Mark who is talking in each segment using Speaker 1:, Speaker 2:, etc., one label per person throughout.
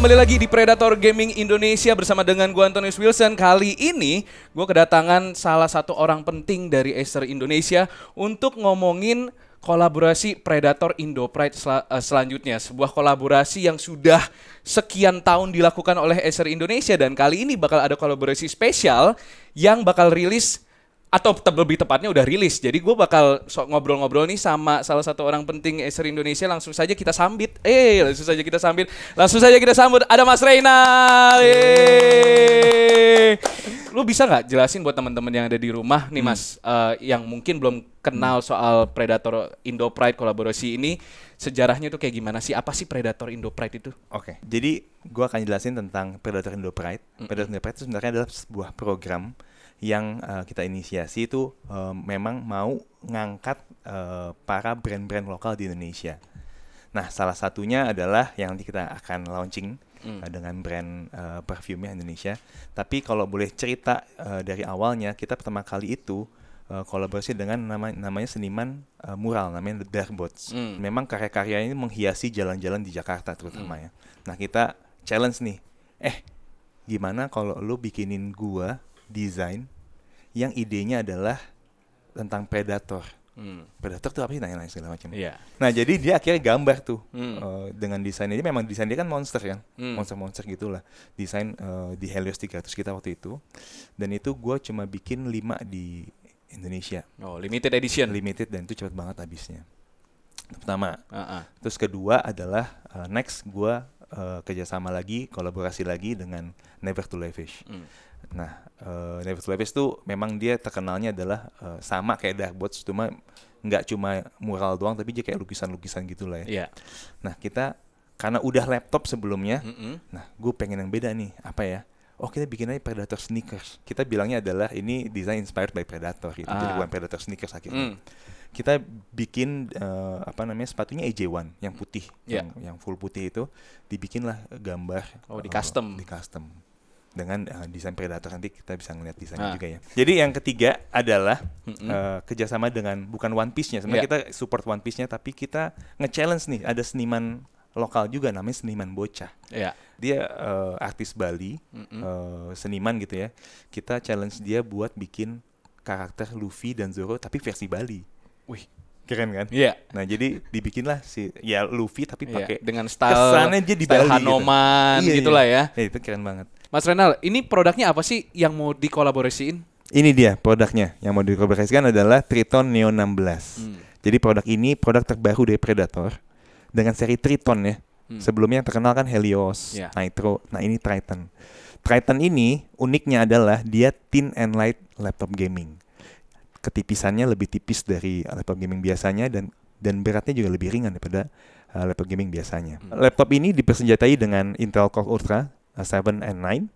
Speaker 1: kembali lagi di Predator Gaming Indonesia bersama dengan gue Antonius Wilson. Kali ini gue kedatangan salah satu orang penting dari Acer Indonesia untuk ngomongin kolaborasi Predator Indo Pride sel eh, selanjutnya. Sebuah kolaborasi yang sudah sekian tahun dilakukan oleh Acer Indonesia dan kali ini bakal ada kolaborasi spesial yang bakal rilis atau lebih tepatnya udah rilis. Jadi gue bakal ngobrol-ngobrol nih sama salah satu orang penting Acer Indonesia. Langsung saja kita sambit. Eh, langsung saja kita sambit. Langsung saja kita sambut. Ada Mas Reynal. Yeay. Lu bisa nggak jelasin buat teman-teman yang ada di rumah nih hmm. Mas, hmm. uh, yang mungkin belum kenal hmm. soal Predator Indo Pride kolaborasi ini, sejarahnya tuh kayak gimana sih? Apa sih Predator Indo Pride itu? Oke, okay. jadi gue akan jelasin
Speaker 2: tentang Predator Indo Pride. Hmm. Predator Indo Pride itu sebenarnya adalah sebuah program yang uh, kita inisiasi itu uh, memang mau ngangkat uh, para brand-brand lokal di Indonesia. Nah, salah satunya adalah yang nanti kita akan launching hmm. uh, dengan brand uh, perfume Indonesia. Tapi kalau boleh cerita uh, dari awalnya, kita pertama kali itu uh, kolaborasi dengan nama namanya seniman uh, mural namanya The Darbots. Hmm. Memang karya-karya ini menghiasi jalan-jalan di Jakarta terutama hmm. ya. Nah, kita challenge nih. Eh, gimana kalau lu bikinin gua desain yang idenya adalah tentang predator. Hmm. Predator tuh apa sih nanya-nanya segala macam. Yeah. Nah jadi dia akhirnya gambar tuh hmm. uh, dengan desainnya. Dia memang desain dia kan monster kan, hmm. monster-monster gitulah. Desain uh, di Helios 300 kita waktu itu. Dan itu gue cuma bikin 5 di Indonesia. Oh limited edition. Limited dan itu cepet banget habisnya. Pertama. Uh-uh. Terus kedua adalah uh, next gue uh, kerjasama lagi, kolaborasi lagi dengan Never to Live Fish. Hmm Nah, uh, David Levis tuh memang dia terkenalnya adalah uh, sama kayak Darkbots, cuma nggak cuma mural doang, tapi dia kayak lukisan-lukisan gitu lah ya. Yeah. Nah, kita karena udah laptop sebelumnya, mm -hmm. nah gue pengen yang beda nih, apa ya? Oh kita bikin aja Predator sneakers. Kita bilangnya adalah ini desain inspired by Predator gitu. Ah. Jadi bukan Predator sneakers akhirnya. Mm. Kita bikin uh, apa namanya sepatunya AJ1 yang putih, yeah. yang yang full putih itu dibikinlah gambar. Oh di uh, Di custom dengan uh, desain predator nanti kita bisa ngeliat desainnya ah. juga ya. Jadi yang ketiga adalah mm-hmm. uh, kerjasama dengan bukan One Piece-nya, sebenarnya yeah. kita support One Piece-nya, tapi kita nge-challenge nih ada seniman lokal juga namanya seniman bocah. Yeah. Dia uh, artis Bali, mm-hmm. uh, seniman gitu ya. Kita challenge dia buat bikin karakter Luffy dan Zoro tapi versi Bali. Wih, keren kan? Iya. Yeah. Nah jadi dibikinlah si ya Luffy tapi iya, pakai yeah. dengan style kesannya dia di style Bali gitu. Hanoman gitu. Iya, gitulah iya.
Speaker 1: ya. Ya itu keren banget. Mas Renal, ini produknya apa sih yang mau dikolaborasiin?
Speaker 2: Ini dia produknya yang mau dikolaborasikan adalah Triton Neo 16. Hmm. Jadi produk ini produk terbaru dari Predator dengan seri Triton ya. Hmm. Sebelumnya yang terkenal kan Helios, yeah. Nitro. Nah ini Triton. Triton ini uniknya adalah dia thin and light laptop gaming. Ketipisannya lebih tipis dari uh, laptop gaming biasanya dan dan beratnya juga lebih ringan daripada uh, laptop gaming biasanya. Hmm. Laptop ini dipersenjatai dengan Intel Core Ultra 7 and 9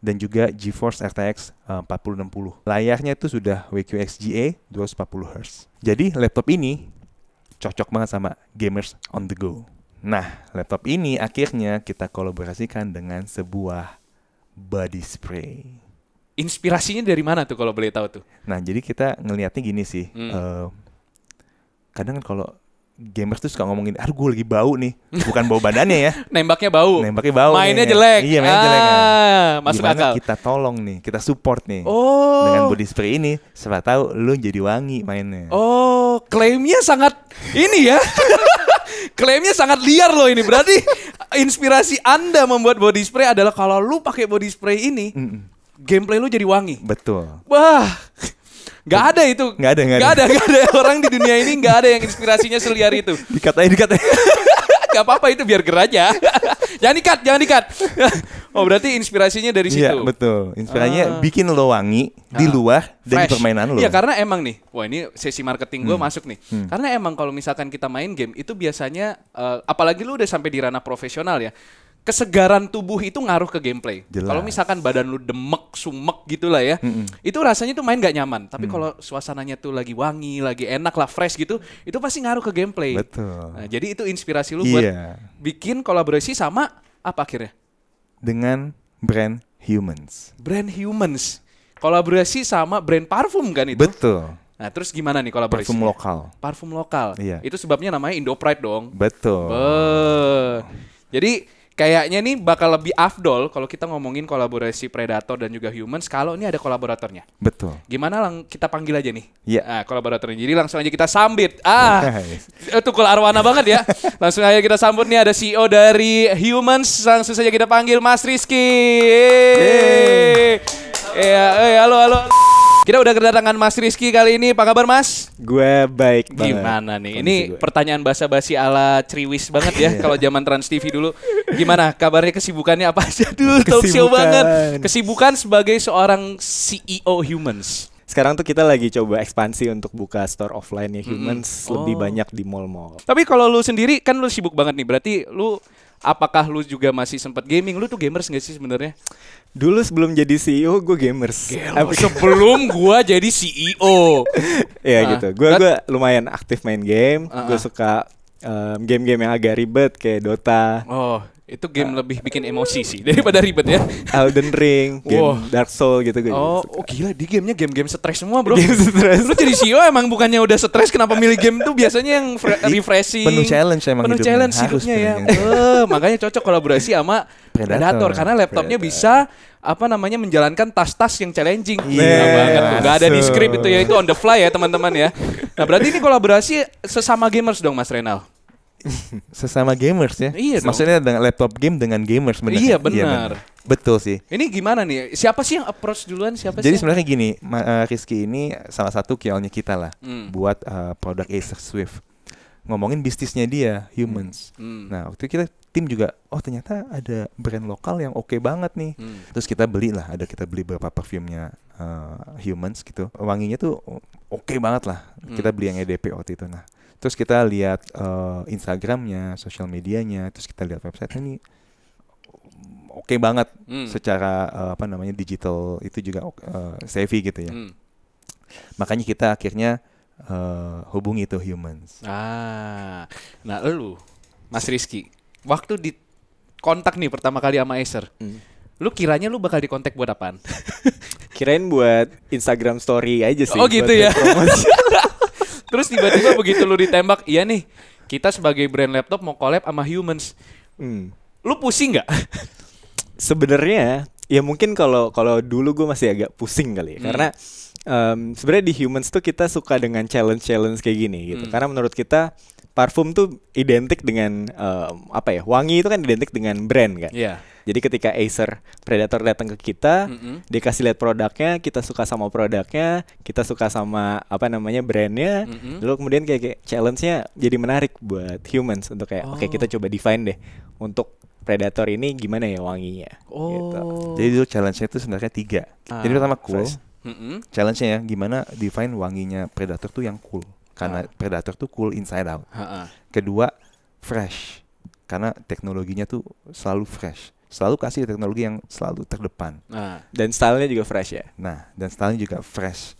Speaker 2: dan juga GeForce RTX 4060. Eh, Layarnya itu sudah WQXGA 240 Hz. Jadi laptop ini cocok banget sama gamers on the go. Nah, laptop ini akhirnya kita kolaborasikan dengan sebuah body spray.
Speaker 1: Inspirasinya dari mana tuh kalau boleh tahu tuh?
Speaker 2: Nah, jadi kita ngelihatnya gini sih. Hmm. Uh, kadang kan kalau gamers tuh suka ngomongin, aduh gue lagi bau nih, bukan bau badannya ya. Nembaknya bau. Nembaknya bau. Mainnya nih, jelek. Iya mainnya ah, jelek. ya. Ah, masuk Gimana akal. kita tolong nih, kita support nih.
Speaker 1: Oh. Dengan body
Speaker 2: spray ini, siapa tahu lu jadi wangi mainnya.
Speaker 1: Oh, klaimnya sangat ini ya. klaimnya sangat liar loh ini. Berarti inspirasi Anda membuat body spray adalah kalau lu pakai body spray ini, mm -mm. gameplay lu jadi wangi. Betul. Wah. Gak ada itu. Gak ada, gak ada. Gak ada, Orang di dunia ini gak ada yang inspirasinya seliar itu. Dikatain, dikatain. gak apa-apa itu biar ger aja. jangan dikat, jangan dikat. oh berarti inspirasinya dari iya, situ. Iya betul. Inspirasinya uh. bikin lo wangi di ah. luar Fresh. dari permainan lo. Iya karena emang nih, wah ini sesi marketing gue hmm. masuk nih. Hmm. Karena emang kalau misalkan kita main game itu biasanya, uh, apalagi lo udah sampai di ranah profesional ya kesegaran tubuh itu ngaruh ke gameplay. Kalau misalkan badan lu demek, sumek gitu lah ya, mm hmm itu rasanya tuh main gak nyaman. Tapi mm. kalau suasananya tuh lagi wangi, lagi enak lah, fresh gitu, itu pasti ngaruh ke gameplay. Betul. Nah, jadi itu inspirasi lu buat iya. bikin kolaborasi sama apa akhirnya?
Speaker 2: Dengan brand Humans.
Speaker 1: Brand Humans. Kolaborasi sama brand parfum kan itu? Betul. Nah, terus gimana nih kolaborasi? Parfum lokal. Parfum lokal. Iya. Itu sebabnya namanya Indo Pride dong. Betul. Be Jadi kayaknya nih bakal lebih afdol kalau kita ngomongin kolaborasi Predator dan juga Humans kalau ini ada kolaboratornya. Betul. Gimana lang kita panggil aja nih? Iya. Yeah. Nah, kolaboratornya. Jadi langsung aja kita sambit. Ah. Nice. Eh, tukul arwana banget ya. Langsung aja kita sambut nih ada CEO dari Humans. Langsung saja kita panggil Mas Rizky. Yeay. Iya, eh, halo halo. halo. Kita udah kedatangan Mas Rizky kali ini. Apa kabar Mas? Gue baik banget. Gimana nih? ini gue. pertanyaan basa-basi ala Triwis banget ya iya. kalau zaman Trans TV dulu. Gimana kabarnya kesibukannya apa aja dulu? Talk show banget. Kesibukan sebagai seorang CEO Humans sekarang tuh
Speaker 3: kita lagi coba ekspansi untuk buka store offline ya humans mm -hmm. oh. lebih banyak di mall-mall.
Speaker 1: Tapi kalau lu sendiri kan lu sibuk banget nih, berarti lu apakah lu juga masih sempat gaming? Lu tuh gamers gak sih sebenarnya?
Speaker 3: Dulu sebelum jadi CEO gue gamers. Gelo, sebelum gua jadi
Speaker 1: CEO.
Speaker 3: ya nah, gitu. Gua gua lumayan aktif main game. Uh ah. -uh. Gue suka game-game yang agak ribet kayak Dota.
Speaker 1: Oh, itu game uh, lebih bikin emosi sih daripada ribet ya. Elden Ring, game wow. Dark
Speaker 3: Soul gitu oh, gitu. Oh,
Speaker 1: oh gila di gamenya game-game stres semua, Bro. Game stres. Lu jadi CEO emang bukannya udah stres kenapa milih game tuh biasanya yang refreshing. Penuh challenge emang Penuh challenge hidupnya ya. Eh, makanya cocok kolaborasi sama Predator, Predator karena laptopnya bisa apa namanya menjalankan tas-tas yang challenging. Iya yeah, banget. Gak ada di script itu ya itu on the fly ya teman-teman ya. Nah berarti ini kolaborasi sesama gamers dong Mas Renal.
Speaker 2: sesama gamers ya. Iya dong. Maksudnya dengan laptop game dengan gamers iya, benar. Iya benar. Iya, Betul sih.
Speaker 1: Ini gimana nih? Siapa sih yang approach duluan? Siapa Jadi sih sebenarnya
Speaker 2: gini, uh, Rizky ini salah satu kialnya kita lah hmm. buat uh, produk Acer Swift. Ngomongin bisnisnya dia, humans. Hmm. hmm. Nah, waktu kita tim juga oh ternyata ada brand lokal yang oke okay banget nih. Hmm. Terus kita belilah, ada kita beli beberapa parfumnya uh, eh, humans gitu. Wanginya tuh oke okay banget lah. Hmm. Kita beli yang EDP waktu itu. Nah, terus kita lihat uh, Instagramnya sosial medianya terus kita lihat website ini oke okay banget hmm. secara uh, apa namanya digital itu juga uh, savvy gitu ya hmm. makanya kita akhirnya uh, hubungi itu humans
Speaker 1: ah nah lu Mas Rizky waktu di kontak nih pertama kali sama Acer hmm lu kiranya lu bakal di kontak buat apaan? Kirain buat Instagram story aja sih. Oh gitu ya. Terus tiba-tiba begitu lu ditembak, iya nih, kita sebagai brand laptop mau collab sama humans. Hmm. Lu pusing nggak?
Speaker 3: Sebenarnya ya mungkin kalau kalau dulu gue masih agak pusing kali ya, hmm. karena um, sebenarnya di humans tuh kita suka dengan challenge challenge kayak gini gitu hmm. karena menurut kita parfum tuh identik dengan um, apa ya wangi itu kan identik dengan brand kan yeah. Jadi ketika Acer Predator datang ke kita, mm -hmm. dikasih lihat produknya, kita suka sama produknya, kita suka sama apa namanya brandnya, mm -hmm. lalu kemudian kayak, kayak challenge-nya jadi menarik buat humans untuk kayak oh. oke okay, kita coba define deh untuk Predator ini gimana ya wanginya. Gitu.
Speaker 1: Oh. Gitu. Jadi
Speaker 2: itu challenge-nya itu sebenarnya tiga. Ah. Jadi pertama cool. Mm -hmm. Challenge-nya ya gimana define wanginya Predator tuh yang cool karena ah. Predator tuh cool inside out. Ha -ha. Kedua fresh karena teknologinya tuh selalu fresh selalu kasih teknologi yang selalu terdepan. Nah,
Speaker 3: dan stylenya juga fresh ya. Nah,
Speaker 2: dan stylenya juga fresh.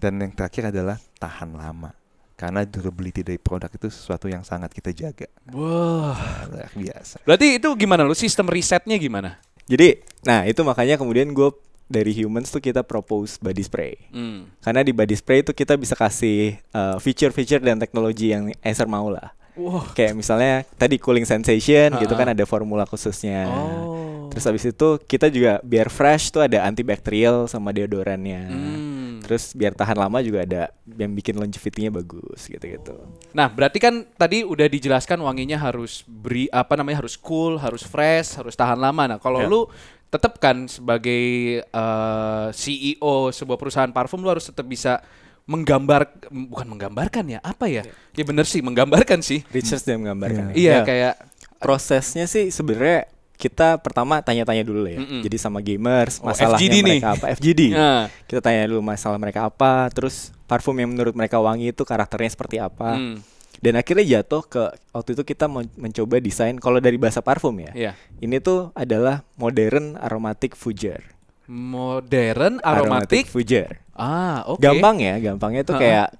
Speaker 2: Dan yang terakhir adalah tahan lama. Karena durability dari produk itu sesuatu yang sangat kita jaga.
Speaker 1: Wah, wow. luar biasa. Berarti itu gimana lu sistem risetnya gimana?
Speaker 3: Jadi, nah itu makanya kemudian gue dari humans tuh kita propose body spray. Hmm. Karena di body spray itu kita bisa kasih feature eh, feature-feature dan teknologi yang Acer mau lah. Wow. Kayak misalnya tadi cooling sensation uh gitu kan ada formula khususnya. Oh. Terus habis itu kita juga biar fresh tuh ada antibakterial sama deodorannya.
Speaker 1: Hmm.
Speaker 3: Terus biar tahan lama juga ada yang bikin longevity-nya bagus gitu-gitu.
Speaker 1: Nah, berarti kan tadi udah dijelaskan wanginya harus beri apa namanya harus cool, harus fresh, harus tahan lama. Nah, kalau yeah. lu tetap kan sebagai uh, eh, CEO sebuah perusahaan parfum lu harus tetap bisa menggambar bukan menggambarkan ya apa ya ya benar sih menggambarkan sih research dia menggambarkan iya. iya ya. kayak prosesnya sih sebenarnya kita pertama tanya-tanya
Speaker 3: dulu ya. Mm -mm. Jadi sama gamers oh, masalahnya oh, FGD mereka nih. apa FGD. nah. Kita tanya dulu masalah mereka apa, terus parfum yang menurut mereka wangi itu karakternya seperti apa. Mm. Dan akhirnya jatuh ke waktu itu kita mencoba desain kalau dari bahasa parfum ya. Yeah. Ini tuh adalah modern aromatic fougere.
Speaker 1: Modern aromatik aromatic Ah, oke. Okay.
Speaker 3: Gampang ya, gampangnya itu kayak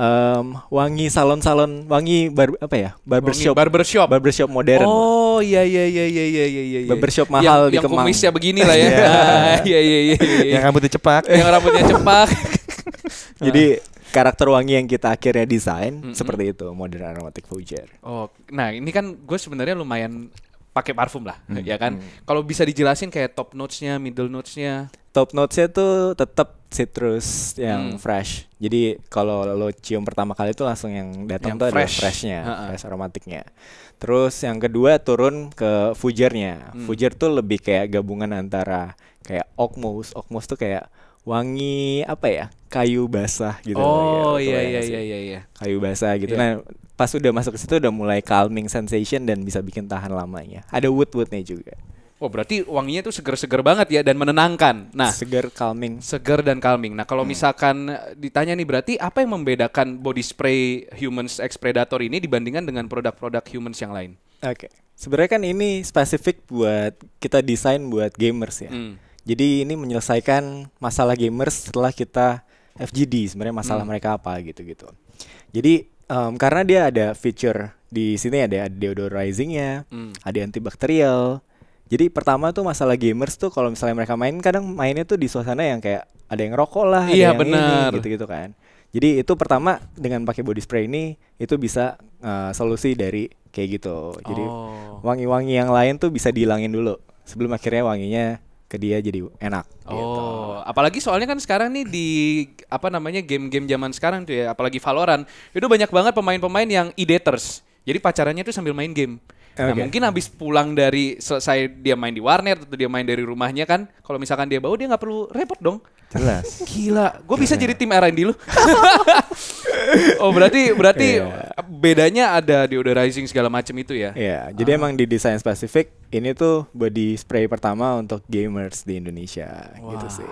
Speaker 3: um, wangi salon-salon wangi bar, apa ya barbershop barbershop barbershop modern
Speaker 1: oh iya iya iya iya iya iya iya barbershop mahal yang, di yang kumisnya begini lah ya iya. Iya, iya iya iya yang rambutnya cepak yang rambutnya cepak
Speaker 3: jadi karakter wangi yang kita akhirnya desain mm -hmm. seperti itu modern aromatik fujer
Speaker 1: oh nah ini kan gue sebenarnya lumayan pakai parfum lah hmm. ya kan hmm. kalau bisa dijelasin kayak top notes-nya, middle notes-nya.
Speaker 3: top notes notesnya tuh tetap citrus yang hmm. fresh jadi kalau lo cium pertama kali itu langsung yang datang tuh fresh. ada freshnya nya -ha. fresh aromatiknya terus yang kedua turun ke fujernya hmm. fujer tuh lebih kayak gabungan antara kayak okmos okmos tuh kayak wangi apa ya kayu basah gitu oh ya, iya iya iya iya iya kayu basah gitu yeah. nah pas udah masuk ke situ udah mulai calming sensation dan bisa bikin tahan lamanya ada wood woodnya juga
Speaker 1: Oh berarti wanginya tuh seger-seger banget ya dan menenangkan. Nah, seger calming. Seger dan calming. Nah, kalau hmm. misalkan ditanya nih berarti apa yang membedakan body spray Humans X Predator ini dibandingkan dengan produk-produk Humans yang lain? Oke. Okay.
Speaker 3: Sebenarnya kan ini spesifik buat kita desain buat gamers ya. Hmm jadi ini menyelesaikan masalah gamers setelah kita FGD sebenarnya masalah hmm. mereka apa gitu-gitu. Jadi um, karena dia ada feature di sini ada, ada deodorizingnya, hmm. ada antibakterial. Jadi pertama tuh masalah gamers tuh kalau misalnya mereka main kadang mainnya tuh di suasana yang kayak ada yang rokok lah, iya, ada yang ini gitu-gitu kan. Jadi itu pertama dengan pakai body spray ini itu bisa uh, solusi dari kayak gitu. Jadi oh. wangi-wangi yang lain tuh bisa dihilangin dulu sebelum akhirnya wanginya ke dia jadi enak.
Speaker 1: Oh, gitu. apalagi soalnya kan sekarang nih di apa namanya game-game zaman sekarang tuh ya, apalagi Valorant, itu banyak banget pemain-pemain yang e Jadi pacarannya tuh sambil main game. Nah, okay. mungkin habis pulang dari selesai dia main di warnet atau dia main dari rumahnya kan, kalau misalkan dia bawa dia nggak perlu repot dong. Jelas. Gila, gue bisa jadi tim R&D lu. oh berarti berarti iya bedanya ada deodorizing segala macam itu ya. Iya, jadi ah. emang
Speaker 3: di desain spesifik ini tuh body spray pertama untuk gamers di Indonesia gitu Wah, gitu sih.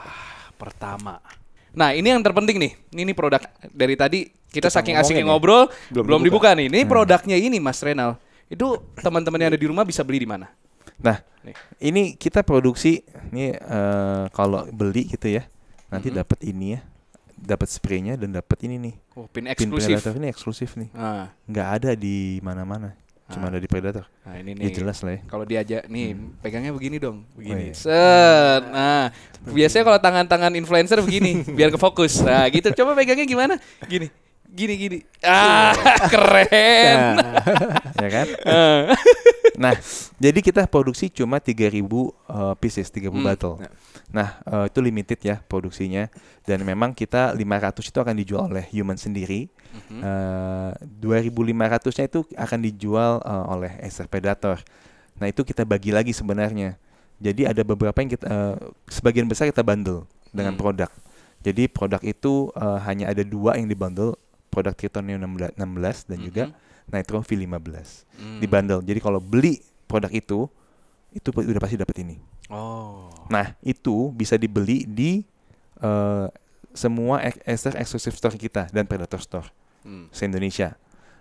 Speaker 1: Pertama. Nah, ini yang terpenting nih. Ini, ini produk dari tadi kita, kita saking asiknya ya? ngobrol belum, belum dibuka. dibuka nih. Ini hmm. produknya ini Mas Renal. Itu teman-teman yang ada di rumah bisa beli di mana? Nah, nih. ini kita
Speaker 2: produksi nih eh, uh, kalau beli gitu ya. Nanti mm -hmm. dapat ini ya dapat spraynya dan dapat ini nih. Oh, pin eksklusif. Pin predator ini eksklusif nih. Ah. Nggak ada di mana-mana. Cuma ah. ada di predator. Nah, ini ya nih. Ya, jelas lah ya.
Speaker 1: Kalau diajak nih, hmm. pegangnya begini dong, begini. Oh, iya. Set. Ah. Nah, biasanya kalau tangan-tangan influencer begini, biar kefokus. fokus. Nah, gitu. Coba pegangnya gimana? Gini. Gini gini. Ah, keren. Nah.
Speaker 2: ya kan? Ah. Nah, jadi kita produksi cuma 3000 uh, eh, pieces, 3000 hmm. bottle. Ya. Nah, uh, itu limited ya produksinya dan memang kita 500 itu akan dijual oleh human sendiri. Mm -hmm. uh, 2500-nya itu akan dijual uh, oleh Acer Predator. Nah, itu kita bagi lagi sebenarnya. Jadi ada beberapa yang kita uh, sebagian besar kita bundle dengan hmm. produk. Jadi produk itu uh, hanya ada dua yang dibundle, produk Triton Neo 16, 16 dan -hmm. juga mhm. Nitro V15 hmm. di bundle. Jadi kalau beli produk itu itu udah pasti dapat ini. Oh. Nah, itu bisa dibeli di uh, semua Acer exclusive store kita dan Predator store hmm. se-Indonesia.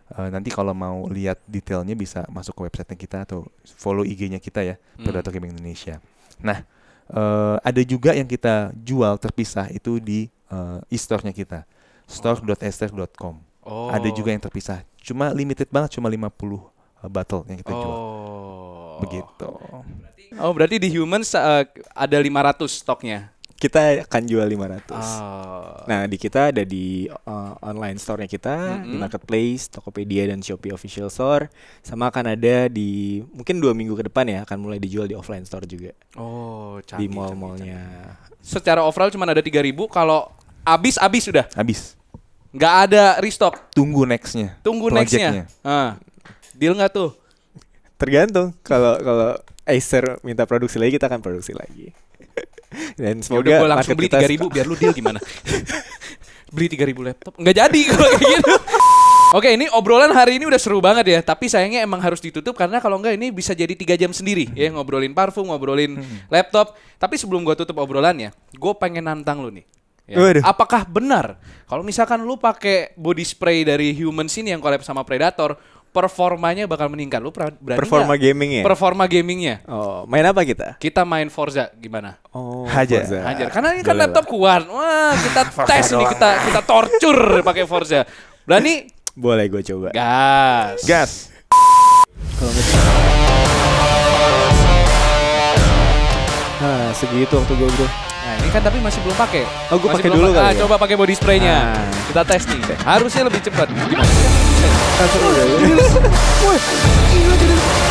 Speaker 2: Uh, nanti kalau mau lihat detailnya bisa masuk ke website kita atau follow IG-nya kita ya, hmm. Predator Gaming Indonesia. Nah, uh, ada juga yang kita jual terpisah itu di uh, e-store-nya kita, store.acer.com. Oh. Ada juga yang terpisah. Cuma limited banget, cuma 50 uh, battle yang kita oh. jual. Begitu.
Speaker 1: Oh, berarti di humans uh, ada 500 stoknya.
Speaker 3: Kita akan jual 500. Oh. Nah, di kita ada di uh, online store-nya kita, mm -hmm. di marketplace, Tokopedia dan Shopee official store, sama akan ada di mungkin dua minggu ke depan ya akan mulai dijual di offline store juga.
Speaker 1: Oh, canggih. Di
Speaker 3: mall-mallnya.
Speaker 1: Secara overall cuma ada ribu. kalau habis habis sudah. Habis. Nggak ada restock. Tunggu nextnya. Tunggu nextnya. Uh,
Speaker 3: deal nggak tuh? Tergantung. Kalau kalau Acer minta produksi lagi kita akan produksi
Speaker 1: lagi. Dan ya semoga Yaudah, langsung beli tiga ribu biar lu deal gimana? beli tiga ribu laptop nggak jadi kalau kayak gitu. Oke, ini obrolan hari ini udah seru banget ya. Tapi sayangnya emang harus ditutup karena kalau enggak ini bisa jadi tiga jam sendiri ya hmm. ngobrolin parfum, ngobrolin hmm. laptop. Tapi sebelum gue tutup obrolannya, gue pengen nantang lu nih. Ya. Apakah benar kalau misalkan lu pakai body spray dari human sini yang collab sama Predator, performanya bakal meningkat lu berani Performa gak? gaming ya? Performa gamingnya. Oh, main apa kita? Kita main Forza gimana? Oh, hajar. Forza. Hajar. Karena ini kan laptop kuat. Wah, kita tes nih kita kita torture pakai Forza. Berani?
Speaker 3: Boleh gue coba.
Speaker 1: Gas. Gas.
Speaker 3: Nah, segitu waktu gue, Bro.
Speaker 1: Nah ini kan tapi masih belum pakai. Oh gue pakai dulu kali. Ah, ya? Coba pakai body spraynya. Nah. Kita tes nih. Harusnya lebih cepat. Gimana?
Speaker 2: gila jadi.